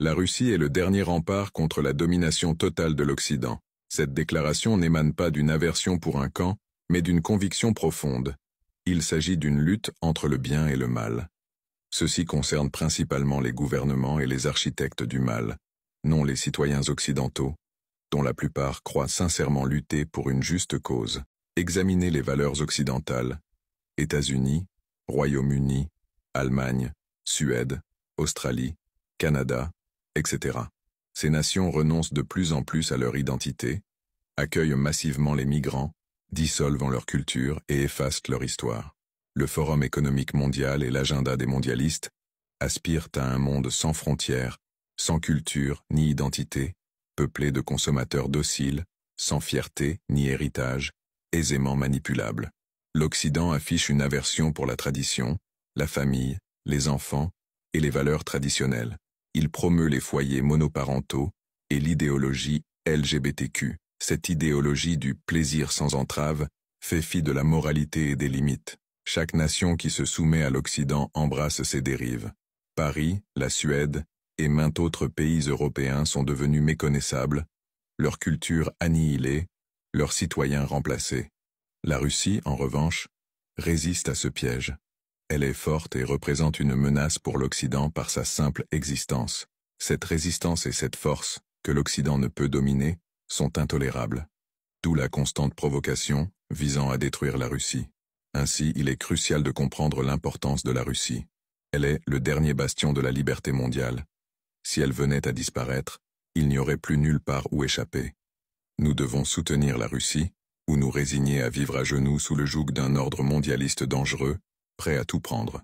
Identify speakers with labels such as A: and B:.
A: La Russie est le dernier rempart contre la domination totale de l'Occident. Cette déclaration n'émane pas d'une aversion pour un camp, mais d'une conviction profonde. Il s'agit d'une lutte entre le bien et le mal. Ceci concerne principalement les gouvernements et les architectes du mal, non les citoyens occidentaux, dont la plupart croient sincèrement lutter pour une juste cause. Examinez les valeurs occidentales, États-Unis, Royaume-Uni, Allemagne, Suède, Australie, Canada, etc. Ces nations renoncent de plus en plus à leur identité, accueillent massivement les migrants, dissolvent leur culture et effacent leur histoire. Le Forum économique mondial et l'agenda des mondialistes aspirent à un monde sans frontières, sans culture ni identité, peuplé de consommateurs dociles, sans fierté ni héritage, aisément manipulables. L'Occident affiche une aversion pour la tradition, la famille, les enfants et les valeurs traditionnelles. Il promeut les foyers monoparentaux et l'idéologie LGBTQ. Cette idéologie du plaisir sans entrave fait fi de la moralité et des limites. Chaque nation qui se soumet à l'Occident embrasse ses dérives. Paris, la Suède et maint autres pays européens sont devenus méconnaissables, leur culture annihilée, leurs citoyens remplacés. La Russie, en revanche, résiste à ce piège. Elle est forte et représente une menace pour l'Occident par sa simple existence. Cette résistance et cette force, que l'Occident ne peut dominer, sont intolérables. D'où la constante provocation, visant à détruire la Russie. Ainsi, il est crucial de comprendre l'importance de la Russie. Elle est le dernier bastion de la liberté mondiale. Si elle venait à disparaître, il n'y aurait plus nulle part où échapper. Nous devons soutenir la Russie, ou nous résigner à vivre à genoux sous le joug d'un ordre mondialiste dangereux, prêt à tout prendre.